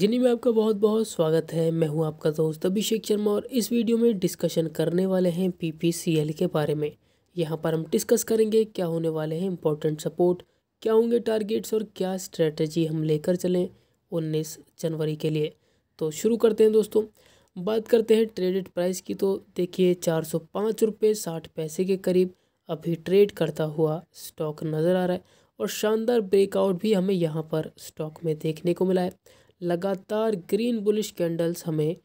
जिनी में आपका बहुत बहुत स्वागत है मैं हूं आपका दोस्त अभिषेक शर्मा और इस वीडियो में डिस्कशन करने वाले हैं पीपीसीएल के बारे में यहां पर हम डिस्कस करेंगे क्या होने वाले हैं इंपॉर्टेंट सपोर्ट क्या होंगे टारगेट्स और क्या स्ट्रेटजी हम लेकर चलें उन्नीस जनवरी के लिए तो शुरू करते हैं दोस्तों बात करते हैं ट्रेडेड प्राइस की तो देखिए चार सौ पाँच रुपये साठ पैसे के करीब अभी ट्रेड करता हुआ स्टॉक नज़र आ रहा है और शानदार ब्रेकआउट भी हमें यहाँ पर स्टॉक में देखने को मिला है लगातार ग्रीन बुलिश कैंडल्स हमें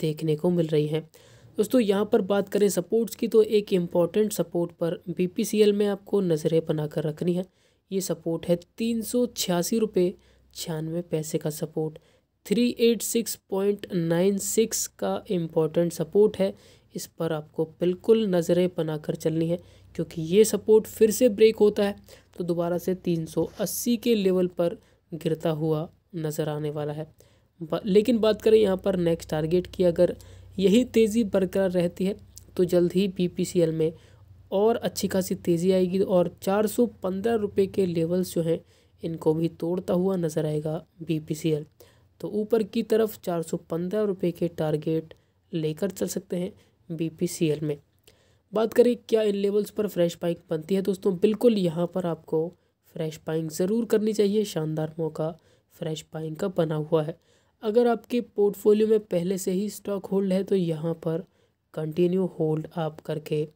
देखने को मिल रही हैं दोस्तों यहाँ पर बात करें सपोर्ट्स की तो एक इम्पॉर्टेंट सपोर्ट पर बी में आपको नज़रें बना कर रखनी है ये सपोर्ट है तीन सौ छियासी रुपये छियानवे पैसे का support three eight six point nine six का इम्पॉर्टेंट सपोर्ट है इस पर आपको बिल्कुल नज़रें बनाकर चलनी है क्योंकि ये सपोर्ट फिर से ब्रेक होता है तो दोबारा से तीन सौ अस्सी के लेवल पर गिरता हुआ नज़र आने वाला है लेकिन बात करें यहाँ पर नेक्स्ट टारगेट की अगर यही तेज़ी बरकरार रहती है तो जल्द ही पी में और अच्छी खासी तेज़ी आएगी और चार सौ पंद्रह रुपये के लेवल्स जो हैं इनको भी तोड़ता हुआ नज़र आएगा बी तो ऊपर की तरफ चार सौ पंद्रह रुपये के टारगेट लेकर चल सकते हैं बी में बात करें क्या इन लेवल्स पर फ्रेश पाइंग बनती है दोस्तों बिल्कुल यहाँ पर आपको फ्रेश पाइंग ज़रूर करनी चाहिए शानदार मौका फ्रेश पाइन का बना हुआ है अगर आपके पोर्टफोलियो में पहले से ही स्टॉक होल्ड है तो यहाँ पर कंटिन्यू होल्ड आप करके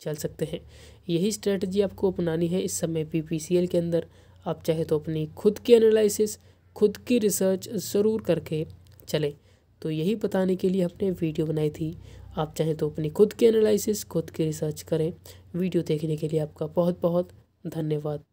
चल सकते हैं यही स्ट्रेटजी आपको अपनानी है इस समय पी के अंदर आप चाहे तो अपनी खुद की एनालिसिस खुद की रिसर्च ज़रूर करके चलें तो यही बताने के लिए हमने वीडियो बनाई थी आप चाहें तो अपनी खुद की एनालिसिस खुद की रिसर्च करें वीडियो देखने के लिए आपका बहुत बहुत धन्यवाद